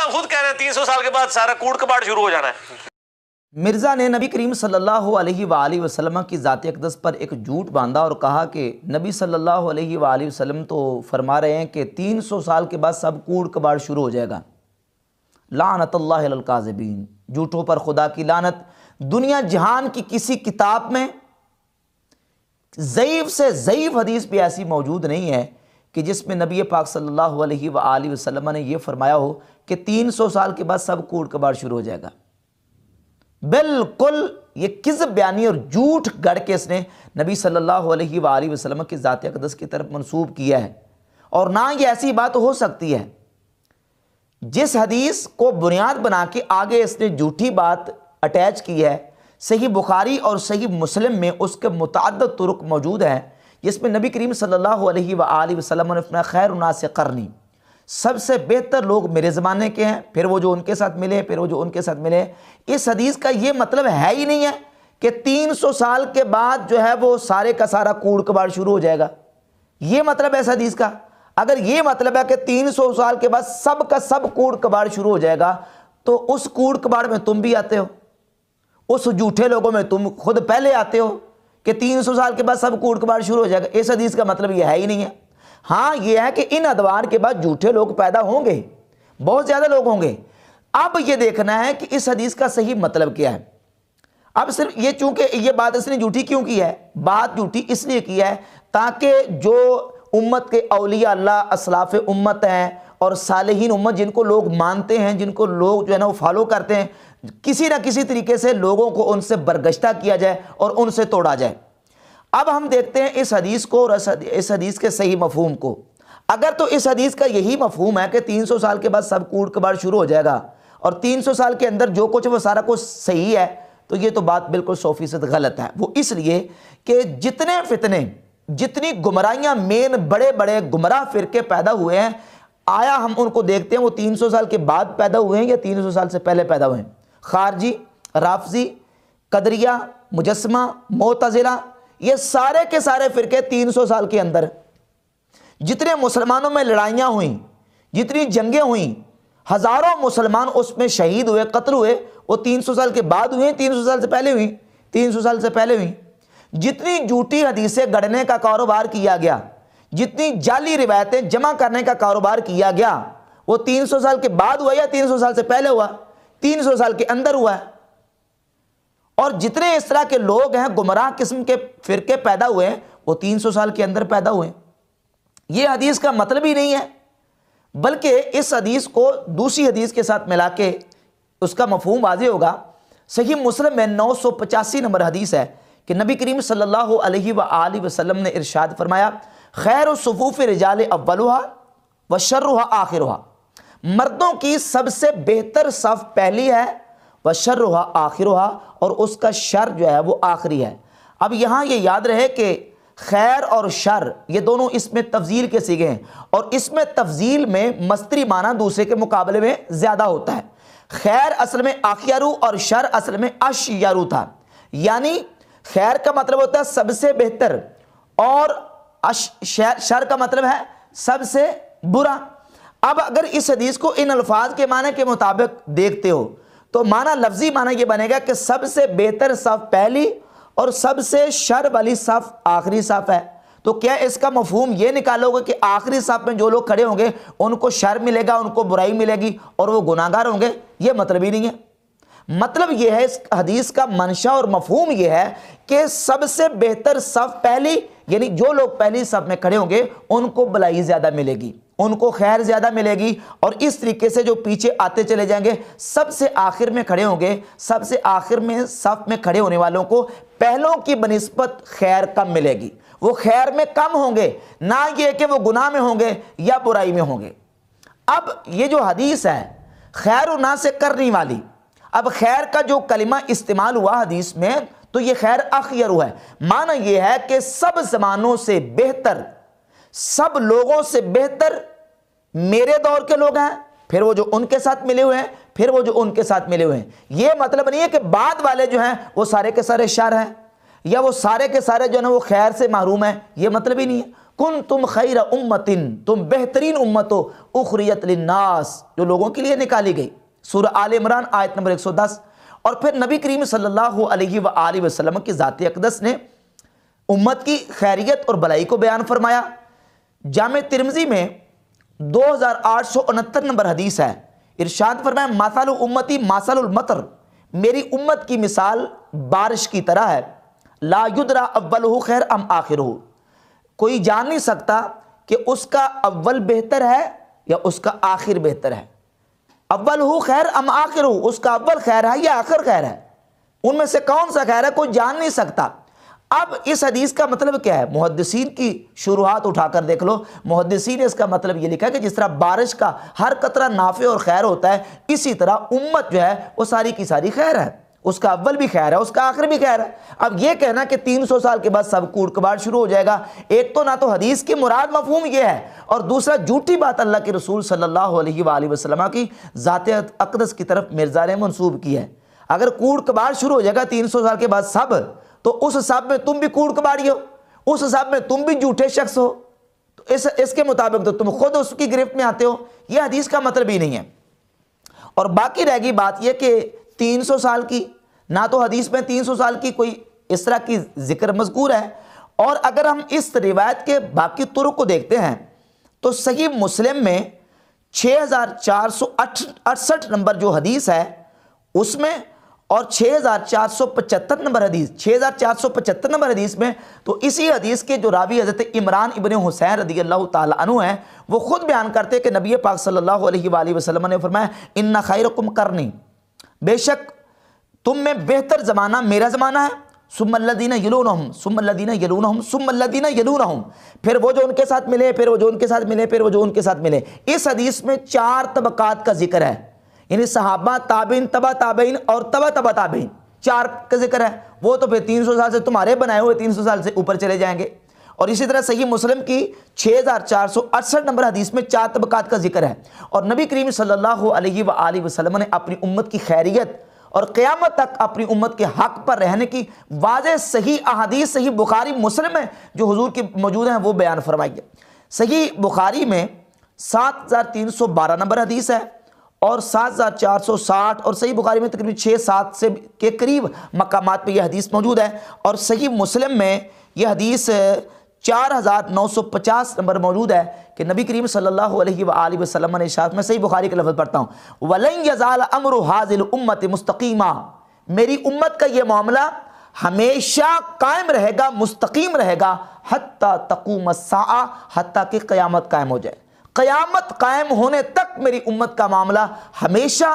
साहब खुद कह रहे हैं 300 साल के बाद सारा कूट कबाड़ शुरू हो जाना है मिर्ज़ा ने नबी करीम सल्लल्लाहु अलैहि वसल्लम की ज़ात अकदस पर एक झूठ बांधा और कहा कि नबी सल्लल्लाहु अलैहि वसल्लम तो फरमा रहे हैं कि 300 साल के बाद सब कूड़ कबाड़ शुरू हो जाएगा लानत लानतल्लाकाजबीन झूठों पर खुदा की लानत दुनिया जहान की किसी किताब में ज़यीफ़ से ज़यीफ़ हदीस भी ऐसी मौजूद नहीं है कि जिसमें नबी पाक सल्लल्लाहु अलैहि वसल्लम ने यह फरमाया हो कि 300 साल के बाद सब कूड़ कबाड़ शुरू हो जाएगा बिल्कुल ये किस बयानी और झूठ गढ़ के इसने नबी सल्लल्लाहु अलैहि वसल्लम की ज़ात अकदस की तरफ मनसूब किया है और ना ये ऐसी बात हो सकती है जिस हदीस को बुनियाद बना के आगे इसने झूठी बात अटैच की है सही बुखारी और सही मुस्लिम में उसके मुतद तुर्क मौजूद हैं जिसमें नबी करीम सल्लल्लाहु अलैहि वसल्लम ने अपना खैर उनास करनी सबसे बेहतर लोग मेरे ज़माने के हैं फिर वो जो उनके साथ मिले फिर वो जो उनके साथ मिले इस हदीस का ये मतलब है ही नहीं है कि 300 साल के बाद जो है वो सारे का सारा कूड़ कबाड़ शुरू हो जाएगा ये मतलब है इस हदीस का अगर ये मतलब है कि 300 साल के बाद सब का सब कूड़ कबाड़ शुरू हो जाएगा तो उस कूड़ कबाड़ में तुम भी आते हो उस जूठे लोगों में तुम खुद पहले आते हो कि 300 साल के बाद सब कूट कबाड़ शुरू हो जाएगा इस हदीस का मतलब यह है ही नहीं है हाँ यह है कि इन अदवार के बाद झूठे लोग पैदा होंगे बहुत ज़्यादा लोग होंगे अब ये देखना है कि इस हदीस का सही मतलब क्या है अब सिर्फ ये चूंकि ये बात इसने झूठी क्यों की है बात झूठी इसलिए की है ताकि जो उम्मत के अलिया अल्लाह असलाफ उम्मत हैं और सालहीन उम्मत जिनको लोग मानते हैं जिनको लोग जो है ना वो फॉलो करते हैं किसी ना किसी तरीके से लोगों को उनसे बरगश्ता किया जाए और उनसे तोड़ा जाए अब हम देखते हैं इस हदीस को और इस हदीस के सही मफहम को अगर तो इस हदीस का यही मफहम है कि 300 साल के बाद सब कूड़ कबाड़ शुरू हो जाएगा और 300 साल के अंदर जो कुछ वो सारा कुछ सही है तो ये तो बात बिल्कुल सौ फीसद गलत है वो इसलिए कि जितने फितने जितनी गुमराहियाँ मेन बड़े बड़े गुमराह फिरके पैदा हुए हैं आया हम उनको देखते हैं वो 300 साल के बाद पैदा हुए हैं या 300 साल से पहले पैदा हुए हैं खारजी राफजी कदरिया मुजस्मा मोतज़िला ये सारे के सारे फ़िरके 300 साल के अंदर जितने मुसलमानों में लड़ाइयाँ हुई जितनी जंगें हुई हज़ारों मुसलमान उसमें शहीद हुए कत्ल हुए वो 300 साल के बाद हुई 300 साल से पहले हुई 300 साल से पहले हुई जितनी झूठी हदीसें गढ़ने का कारोबार किया गया जितनी जाली रिवायतें जमा करने का कारोबार किया गया वो 300 साल के बाद हुआ या 300 साल से पहले हुआ 300 साल के अंदर हुआ है और जितने इस तरह के लोग हैं गुमराह किस्म के फिरके पैदा हुए हैं वो 300 साल के अंदर पैदा हुए ये हदीस का मतलब ही नहीं है बल्कि इस हदीस को दूसरी हदीस के साथ मिला के उसका मफहम वाजे होगा सही मुस्लिम में नौ सौ पचासी नंबर हदीस है कि नबी करीम सल्लल्लाहु अलैहि वसल्लम ने इरशाद फरमाया खैर सफ़ूफ़ रजाल अव्वलहा व शर्रुहा आखिर मर्दों की सबसे बेहतर सफ़ पहली है व आखिर हुआ और उसका शर जो है वो आखिरी है अब यहाँ ये याद रहे कि खैर और शर ये दोनों इसमें तफजील के सीगे हैं और इसमें तफजील में मस्तरी माना दूसरे के मुकाबले में ज़्यादा होता है खैर असल में आखियारू और शर असल में अशियारू था यानी खैर का मतलब होता है सबसे बेहतर और शर का मतलब है सबसे बुरा अब अगर इस हदीस को इन अल्फाज के माने के मुताबिक देखते हो तो माना लफ्जी माना ये बनेगा कि सबसे बेहतर सफ़ पहली और सबसे शर वाली सफ़ आखिरी सफ़ है तो क्या इसका मफहूम ये निकालोगे कि आखिरी साफ में जो लोग खड़े होंगे उनको शर मिलेगा उनको बुराई मिलेगी और वो गुनागार होंगे ये मतलब ही नहीं है मतलब यह है इस हदीस का मंशा और मफहूम यह है कि सबसे बेहतर सफ़ पहली यानी जो लोग पहली सफ़ में खड़े होंगे उनको भलाई ज़्यादा मिलेगी उनको खैर ज़्यादा मिलेगी और इस तरीके से जो पीछे आते चले जाएंगे सबसे आखिर में खड़े होंगे सबसे आखिर में सफ में खड़े होने वालों को पहलों की बनस्बत खैर कम मिलेगी वो खैर में कम होंगे ना ये कि वो गुनाह में होंगे या बुराई में होंगे अब ये जो हदीस है खैर ना से करनी वाली अब खैर का जो कलिमा इस्तेमाल हुआ हदीस में तो ये खैर हुआ है माना यह है कि सब जमानों से बेहतर सब लोगों से बेहतर मेरे दौर के लोग हैं फिर वो जो उनके साथ मिले हुए हैं फिर वो जो उनके साथ मिले हुए हैं ये मतलब नहीं है कि बाद वाले जो हैं वो सारे के सारे शार हैं या वो सारे के सारे जो है वो खैर से महरूम हैं ये मतलब ही नहीं है कुन तुम खैर उम्मतिन तुम बेहतरीन उम्मत हो उखरियत लिन्नास जो लोगों के लिए निकाली गई सूर आल इमरान आयत नंबर 110 और फिर नबी करीम सल्लल्लाहु अलैहि व वसल्लम की ज़ात अकदस ने उम्मत की खैरियत और भलाई को बयान फरमाया जाम तिरमजी में दो हज़ार आठ सौ उनहत्तर नंबर हदीस है इरशाद फरमाया मासाल उम्मती मासाल मतर मेरी उम्मत की मिसाल बारिश की तरह है युद्रा अव्वल हो खैर अम आखिर हो कोई जान नहीं सकता कि उसका अव्वल बेहतर है या उसका आखिर बेहतर है अव्वल हो खैर अम आखिर हो उसका अव्वल खैर है या आखिर खैर है उनमें से कौन सा खैर है कोई जान नहीं सकता अब इस हदीस का मतलब क्या है मुहदसिन की शुरुआत उठाकर देख लो मुहदसिन ने इसका मतलब ये लिखा है कि जिस तरह बारिश का हर कतरा नाफे और खैर होता है इसी तरह उम्मत जो है वो सारी की सारी खैर है उसका अव्वल भी खैर है उसका आखिर भी खैर है अब ये कहना कि 300 साल के बाद सब कूट कबाड़ शुरू हो जाएगा एक तो ना तो हदीस की मुराद मफहूम ये है और दूसरा झूठी बात अल्लाह के रसूल सल्लल्लाहु अलैहि वसल्लम की ज़ात अकदस की तरफ मिर्जा ने मनसूब की है अगर कूड़ कबाड़ शुरू हो जाएगा सौ साल के बाद सब तो उस हिसाब में तुम भी कूड़ कबाड़ी हो उस हिसाब में तुम भी झूठे शख्स हो तो इस इसके मुताबिक तो तुम खुद उसकी गिरफ्त में आते हो यह हदीस का मतलब ही नहीं है और बाकी रह गई बात यह कि 300 साल की ना तो हदीस में 300 साल की कोई इस तरह की जिक्र मजकूर है और अगर हम इस रिवायत के बाकी तुर्क को देखते हैं तो सही मुस्लिम में छः हज़ार चार सौ अड़सठ नंबर जो हदीस है उसमें और 6475 नंबर हदीस 6475 नंबर हदीस में तो इसी हदीस के जो रावी हज़रत इमरान इबन हुसैन रदी अल्लाह तु हैं वो ख़ुद बयान करते हैं कि नबी पाक सल्लल्लाहु अलैहि वसल्लम ने फरमाया इन्ना खैरकुम करनी बेशक तुम में बेहतर ज़माना मेरा ज़माना है सुमल्लिन यलून हम सुमल्लिन यलून हम सुमल्लिन यलून हम फिर वो जो उनके साथ मिले फिर वो जो उनके साथ मिले फिर वो जो उनके साथ मिले इस हदीस में चार तबक़ात का जिक्र है यानी सहाबा ताबिन तबा ताबिन और तबा तबा ताबिन चार का जिक्र है वो तो फिर तीन सौ साल से तुम्हारे बनाए हुए तीन सौ साल से ऊपर चले जाएंगे और इसी तरह सही मुस्लिम की छः नंबर हदीस में चार तबक़ात का जिक्र है और नबी करीम सल्लल्लाहु अलैहि वसल्लम ने अपनी उम्मत की खैरियत और क़्यामत तक अपनी उम्मत के हक पर रहने की वाज सही अहदीस सही बुखारी मुस्लिम है जो हजूर के मौजूद हैं वो बयान फरमाई है सही बुखारी में सात हज़ार तीन सौ बारह नंबर हदीस है और सात हज़ार चार सौ साठ और सही बुखारी में तकरीबन छः सात से के करीब मकाम पर यह हदीस मौजूद है और सही मुस्लिम में यह हदीस चार हज़ार नौ सौ पचास नंबर मौजूद है कि नबी करीम सल्लल्लाहु अलैहि वसल्लम ने शाह मैं सही बुखारी का लफ्ज़ पढ़ता हूँ वलई यजाल अमर हाजिल उम्मत मुस्तकीमा मेरी उम्मत का ये मामला हमेशा कायम रहेगा मुस्तकीम रहेगा हत्ता तकूम हत्ता कि क़यामत कायम हो जाए क़यामत कायम होने तक मेरी उम्मत का मामला हमेशा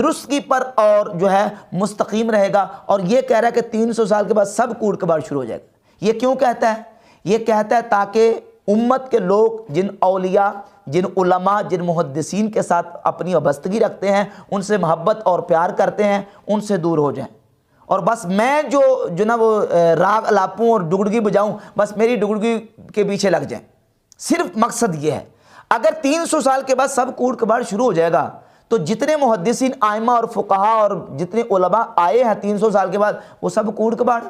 दुरुस्ती पर और जो है मुस्तकीम रहेगा और ये कह रहा है कि तीन सौ साल के बाद सब कूड़ कबाड़ शुरू हो जाएगा ये क्यों कहता है ये कहता है ताकि उम्मत के लोग जिन अलिया जिन उलमा जिन मुहदसिन के साथ अपनी वबस्तगी रखते हैं उनसे मोहब्बत और प्यार करते हैं उनसे दूर हो जाएं और बस मैं जो जो ना वो राग अलापूँ और डुगडगी बजाऊँ बस मेरी डुगडगी के पीछे लग जाएं सिर्फ मकसद ये है अगर 300 साल के बाद सब कूड़ कबाड़ शुरू हो जाएगा तो जितने मुहदसिन आयमा और फुकाहा और जितने उलमा आए हैं सौ साल के बाद वो सब कूड़ कबाड़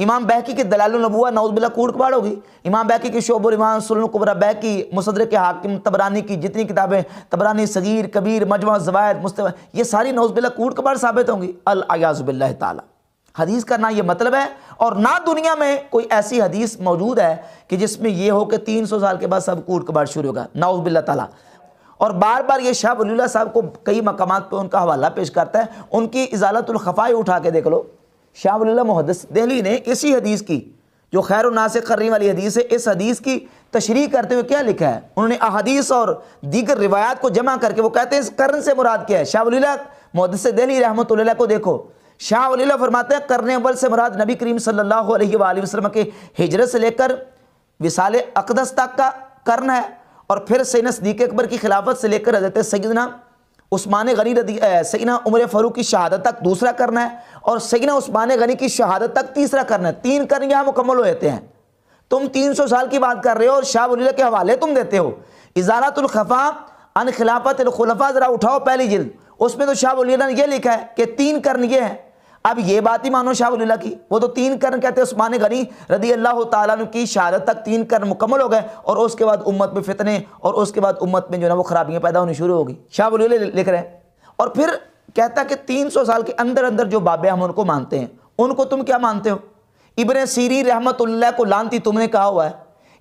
इमाम बहकी के दलालबुआ नौजबिला कूड़ कबाड़ होगी इमाम बहकी की शोबरमान सुलकुबरा बहकी मुसदर के हाकिम तबरानी की जितनी किताबें तबरानी सगीर कबीर मजमा जवायद मुस्त ये सारी नौजबिला कूड़ कबाड़ साबित होंगी अलयाजबिल्ल ताली हदीस का ना ये मतलब है और ना दुनिया में कोई ऐसी हदीस मौजूद है कि जिसमें यह हो कि तीन सौ साल के बाद सब कूट कबाड़ शुरू होगा नाउज़बिल्ला ताला और बार बार ये शाह वली साहब को कई मकाम पर उनका हवाला पेश करता है उनकी इजालतुल उठा के देख लो शाह मुहदस दहली ने इसी हदीस की जो खैर नासिक करने वाली हदीस है इस हदीस की तशरी करते हुए क्या लिखा है उन्होंने अहदीस और दीगर रिवायात को जमा करके वो कहते हैं इस करण से मुराद क्या है शाहवलीला मुहदस दहली रहमत को देखो शाह फरमाते हैं करने अवल से मुराद नबी करीम सल अलैहि के हिजरत से लेकर विसाल अकदस तक का करण है और फिर सैन सदीक अकबर की खिलाफत से लेकर हजरत सईदना उस्मान गनी रदी सैना उमर फ़ारूक की शहादत तक दूसरा करना है और सगना उस्मान गनी की शहादत तक तीसरा करना है तीन करके यहाँ मुकम्मल हो जाते हैं तुम तीन सौ साल की बात कर रहे हो और शाह वली के हवाले तुम देते हो इजारतलखफ़ा अन खिलाफत ज़रा उठाओ पहली जिल्द उसमें तो शाह वली ने यह लिखा है कि तीन करनी हैं अब ये बात ही मानो शाह की वो तो तीन कर्म कहते हैं उस्मान गनी रदी अल्लाह तु की शहादत तक तीन कर्म मुकम्मल हो गए और उसके बाद उम्मत में फितने और उसके बाद उम्मत में जो है ना वो खराबियाँ पैदा होनी शुरू होगी शाह लिख रहे हैं और फिर कहता कि तीन सौ साल के अंदर अंदर जो बाबे हम उनको मानते हैं उनको तुम क्या मानते हो इबन सीरी रहमत को लानती तुमने कहा हुआ है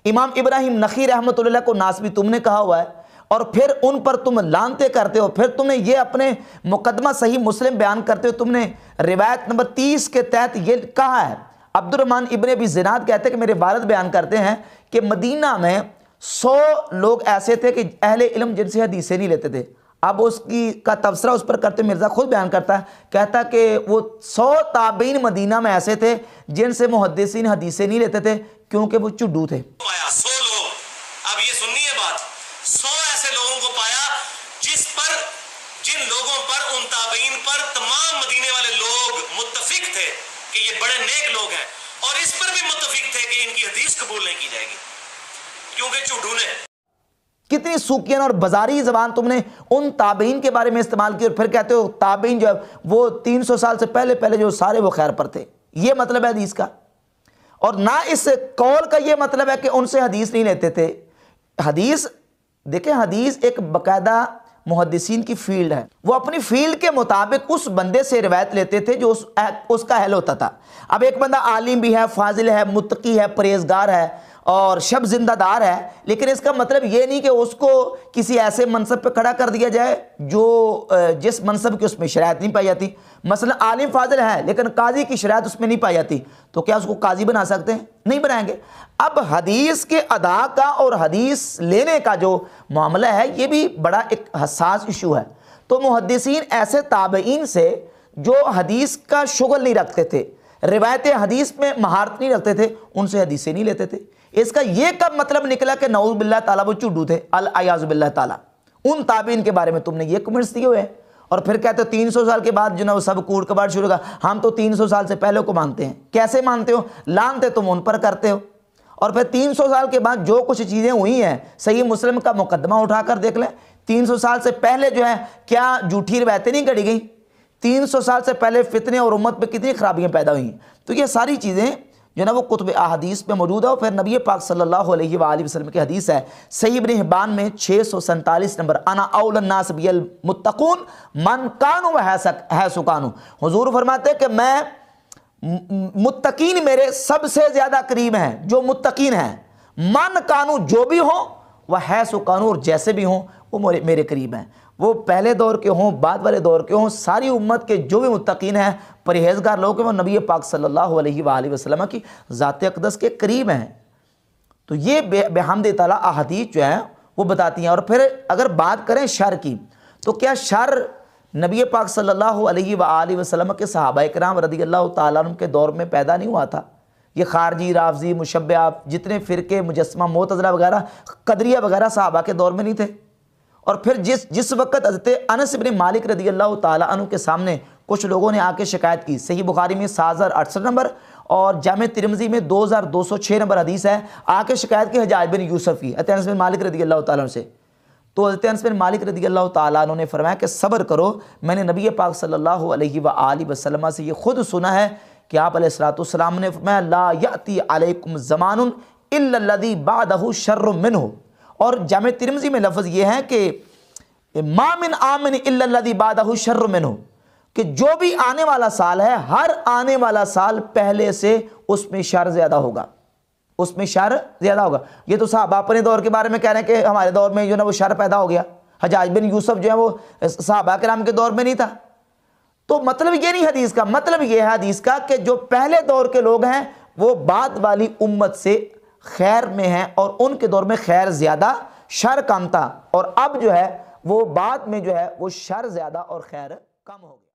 इमाम इब्राहिम नखी रहमत को नासबी तुमने कहा हुआ है और फिर उन पर तुम लानते करते हो फिर तुमने ये अपने मुकदमा सही मुस्लिम बयान करते हो तुमने रिवायत नंबर तीस के तहत ये कहा है अब्दुलरमान इबन भी जिनाद कहते हैं कि मेरे वालद बयान करते हैं कि मदीना में सौ लोग ऐसे थे कि अहले इलम जिनसे हदीसें नहीं लेते थे अब उसकी का तबसरा उस पर करते मिर्ज़ा खुद बयान करता है कहता कि वो सौ ताबीन मदीना में ऐसे थे जिनसे मुहदसिन हदीसें नहीं लेते थे क्योंकि वो चुड्डू थे लोगों को पाया जिस पर जिन लोगों पर उन ताबीन पर तमाम मदीने वाले लोग मुतफिक थे कि ये बड़े नेक लोग हैं और इस पर भी मुतफिक थे कि इनकी हदीस कबूल नहीं की जाएगी क्योंकि चूडू ने कितनी सूखियन और बाजारी जबान तुमने उन ताबीन के बारे में इस्तेमाल की और फिर कहते हो ताबीन जो वो 300 साल से पहले पहले जो सारे वो खैर पर थे ये मतलब है हदीस का और ना इस कौल का ये मतलब है कि उनसे हदीस नहीं लेते थे हदीस देखें हदीस एक बकायदा मुहदसिन की फील्ड है वो अपनी फील्ड के मुताबिक उस बंदे से रिवायत लेते थे जो उस उसका अहल होता था अब एक बंदा आलिम भी है फाजिल है मुतकी है परहेजगार है और शब जिंदादार है लेकिन इसका मतलब ये नहीं कि उसको किसी ऐसे मनसब पर खड़ा कर दिया जाए जो जिस मनसब की उसमें शरात नहीं पाई जाती मसल आलिम फाजिल है लेकिन काजी की शरात उसमें नहीं पाई जाती तो क्या उसको काजी बना सकते हैं नहीं बनाएंगे अब हदीस के अदा का और हदीस लेने का जो मामला है ये भी बड़ा एक हसास इशू है तो मुहदसिन ऐसे ताबईन से जो हदीस का शुगल नहीं रखते थे रिवायत हदीस में महारत नहीं रखते थे उनसे हदीसें नहीं लेते थे इसका यह कब मतलब निकला कि नवबिल्ला ताला वो चुडू थे अल अयाजुबिल्ला ताला उन ताबीन के बारे में तुमने ये कमेंट्स दिए हुए और फिर कहते हो तीन सौ साल के बाद जो ना वो सब कूड़ कबाड़ शुरू होगा हम तो तीन सौ साल से पहले को मानते हैं कैसे मानते हो लानते तुम उन पर करते हो और फिर तीन सौ साल के बाद जो कुछ चीज़ें हुई हैं सही मुस्लिम का मुकदमा उठाकर देख लें तीन सौ साल से पहले जो है क्या जूठी रवायतें नहीं गढ़ी गई तीन सौ साल से पहले फितने और उम्मत पर कितनी खराबियाँ पैदा हुई तो ये सारी चीज़ें जो ना वो कुतुब अदीस में मौजूद है और फिर नबी पाक सल्लल्लाहु अलैहि वसल्लम की हदीस है सही इब्न हिब्बान में छः सौ सैंतालीस नंबर अना मुतकून मन कानू है सुकानू हजूर फरमाते कि मैं मुतकीन मेरे सबसे ज़्यादा करीब हैं जो मुतकीन हैं मन कानू जो भी हों वह है सुकानू और जैसे भी हों वो मेरे करीब हैं वो पहले दौर के हों बाद वाले दौर के हों सारी उम्मत के जो भी मुतकीन हैं परहेजगार लोग हैं वो नबी पाक सल्लल्लाहु अलैहि की ज़ात अकदस के करीब हैं तो ये बेहमद तला अहदीत जो हैं वो बताती हैं और फिर अगर बात करें शर की तो क्या शर नबी पाक सल्लल्लाहु वसलम के सहाबा कराम रदी अल्लाह तुम के दौर में पैदा नहीं हुआ था ये खारजी राफजी मुशब जितने फ़िरके मुजस्मा मोतजरा वगैरह कदरिया वगैरह साहबा के दौर में नहीं थे और फिर जिस जिस वक्त हजरत अनस बिन मालिक रदी अल्लाह तु के सामने कुछ लोगों ने आके शिकायत की सही बुखारी में सात हज़ार अड़सठ नंबर और जाम तिरमजी में दो हज़ार दो सौ छः नंबर हदीस है आके शिकायत की हजाज बिन यूसफ की अतनस बिन मालिक रदी अल्लाह तु से तो हजरत अनस बिन मालिक रदी अल्लाह तु ने फरमाया कि सब्र करो मैंने नबी पाक सल्लल्लाहु अलैहि वसल्लम से ये खुद सुना है कि आप सलाम ने फरमाया ला यती अलैकुम जमानुन इल्लल्लदी बादहु शर्र मिनहु और जाम तिरमजी में लफ्ज़ ये है कि मामिन आमिन इल्लदी बादहु शर्र मिन हो कि जो भी आने वाला साल है हर आने वाला साल पहले से उसमें शर ज़्यादा होगा उसमें शर ज़्यादा होगा ये तो साहब अपने दौर के बारे में कह रहे हैं कि हमारे दौर में जो ना वो शर पैदा हो गया हजाज बिन यूसुफ जो है वो साहबा के नाम के दौर में नहीं था तो मतलब ये नहीं हदीस का मतलब ये है हदीस का कि जो पहले दौर के लोग हैं वो बाद वाली उम्मत से खैर में हैं और उनके दौर में खैर ज़्यादा शर कम था और अब जो है वो बाद में जो है वो शर ज़्यादा और खैर कम हो गया